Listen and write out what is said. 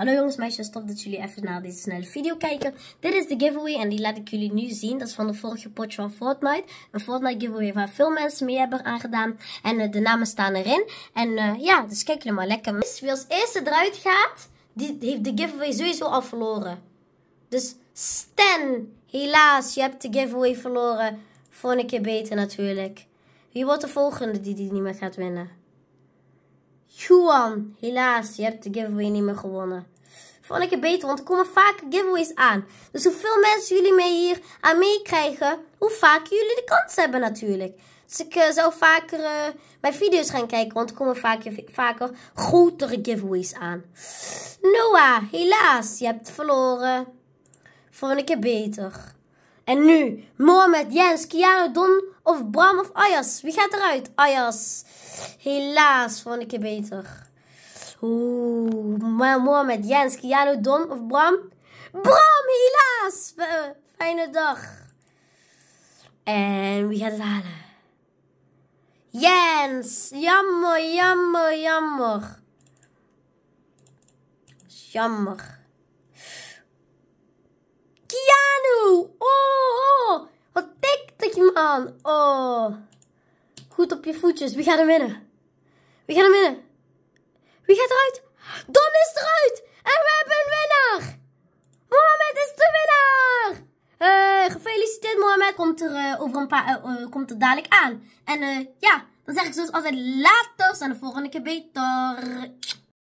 Hallo jongens, meisjes, tof dat jullie even naar deze snelle video kijken. Dit is de giveaway en die laat ik jullie nu zien. Dat is van de vorige potje van Fortnite. Een Fortnite giveaway waar veel mensen mee hebben aangedaan. En eh, de namen staan erin. En eh, ja, dus kijk jullie maar lekker. Dus wie als eerste eruit gaat, die heeft de giveaway sowieso al verloren. Dus Stan, helaas, je hebt de giveaway verloren. een keer beter natuurlijk. Wie wordt de volgende die die niet meer gaat winnen? Juan. Helaas, je hebt de giveaway niet meer gewonnen. Vond ik het beter, want er komen vaker giveaways aan. Dus hoeveel mensen jullie mee hier aan meekrijgen, hoe vaker jullie de kans hebben natuurlijk. Dus ik uh, zou vaker uh, mijn video's gaan kijken, want er komen vaker, vaker grotere giveaways aan. Noah, helaas, je hebt verloren. Vond ik het beter. En nu, Mohamed, Jens, Kiano, Don of Bram of Ayas. Wie gaat eruit? Ayas. Helaas, vond ik je beter. Oeh, Mohamed, Jens, Kiano, Don of Bram? Bram, helaas. Fijne dag. En wie gaat het halen? Jens. Jammer, jammer, jammer. Jammer. Oh. Goed op je voetjes. Wie gaat er winnen? Wie gaat er winnen? Wie gaat eruit? Don is eruit! En we hebben een winnaar! Mohamed is de winnaar! Eh, gefeliciteerd Mohamed. Komt er, eh, over een paar, eh, komt er dadelijk aan. En ja, dan zeg ik zoals altijd later en de volgende keer beter.